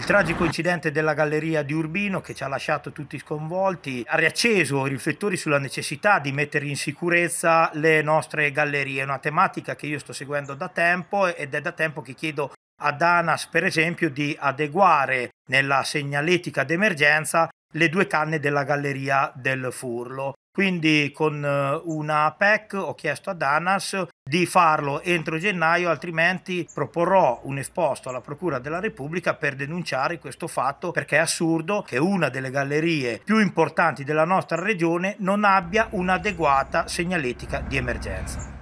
Il tragico incidente della galleria di Urbino che ci ha lasciato tutti sconvolti ha riacceso i riflettori sulla necessità di mettere in sicurezza le nostre gallerie, È una tematica che io sto seguendo da tempo ed è da tempo che chiedo a Danas, per esempio di adeguare nella segnaletica d'emergenza le due canne della galleria del Furlo. Quindi con eh, una PEC ho chiesto ad ANAS di farlo entro gennaio, altrimenti proporrò un esposto alla Procura della Repubblica per denunciare questo fatto perché è assurdo che una delle gallerie più importanti della nostra regione non abbia un'adeguata segnaletica di emergenza.